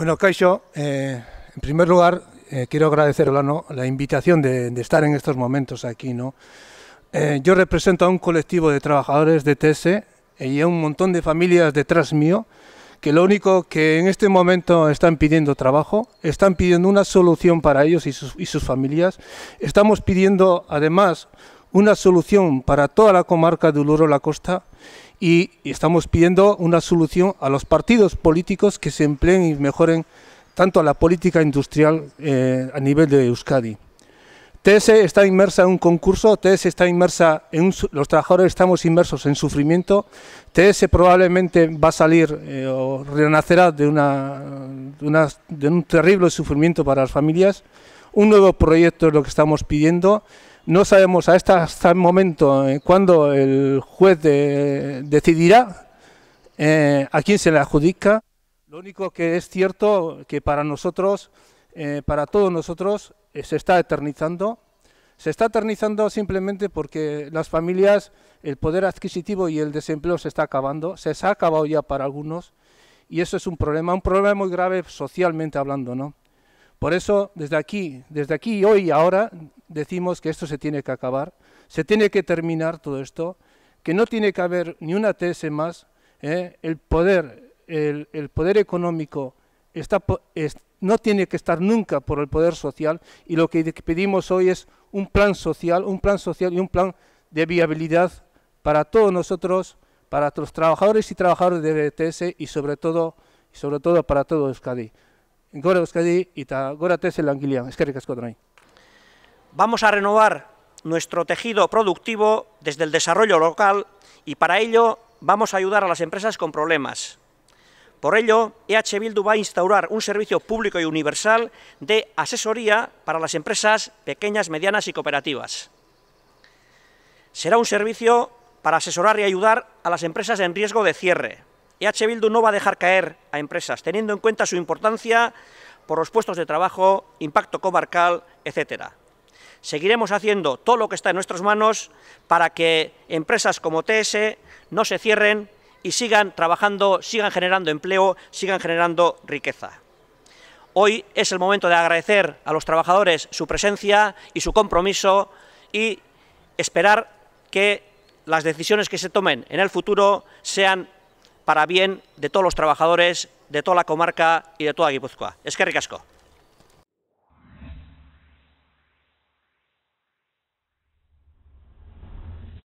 Bueno, Caixo, eh, en primer lugar, eh, quiero agradecer ¿no? la invitación de, estar en estos momentos aquí. ¿no? Eh, yo represento a un colectivo de trabajadores de TSE y a un montón de familias detrás mío que lo único que en este momento están pidiendo trabajo, están pidiendo una solución para ellos y sus, y sus familias. Estamos pidiendo además una solución para toda la comarca de Uluro-La Costa y estamos pidiendo una solución a los partidos políticos que se empleen y mejoren tanto la política industrial eh, a nivel de Euskadi. TS está inmersa en un concurso, TS está inmersa en los trabajadores estamos inmersos en sufrimiento, TS probablemente va a salir eh, o renacerá de, una, de, de un terrible sufrimiento para las familias. Un nuevo proyecto es lo que estamos pidiendo no sabemos hasta, hasta el momento eh, cuándo el juez decidirá eh, a quién se le adjudica. Lo único que es cierto que para nosotros, eh, para todos nosotros, se está eternizando. Se está eternizando simplemente porque las familias, el poder adquisitivo y el desempleo se está acabando. Se, ha acabado ya para algunos y eso es un problema, un problema muy grave socialmente hablando, ¿no? Por eso, desde aquí, desde aquí hoy y ahora, decimos que esto se tiene que acabar, se tiene que terminar todo esto, que no tiene que haber ni una TS más, ¿eh? el, poder, el, poder económico está, no tiene que estar nunca por el poder social y lo que pedimos hoy es un plan social, un plan social y un plan de viabilidad para todos nosotros, para los trabajadores y trabajadoras de TS y sobre todo, sobre todo para todo Euskadi. Gora Euskadi y gora TS Vamos a renovar nuestro tejido productivo desde el desarrollo local y para ello vamos a ayudar a las empresas con problemas. Por ello, EH Bildu va a instaurar un servicio público y universal de asesoría para las empresas pequeñas, medianas y cooperativas. Será un servicio para asesorar y ayudar a las empresas en riesgo de cierre. EH Bildu no va a dejar caer a empresas, teniendo en cuenta su importancia por los puestos de trabajo, impacto comarcal, etcétera. Seguiremos haciendo todo lo que está en nuestras manos para que empresas como TS no se cierren y sigan trabajando, sigan generando empleo, sigan generando riqueza. Hoy es el momento de agradecer a los trabajadores su presencia y su compromiso y esperar que las decisiones que se tomen en el futuro sean para bien de todos los trabajadores, de toda la comarca y de toda Guipúzcoa. Es que ricasco.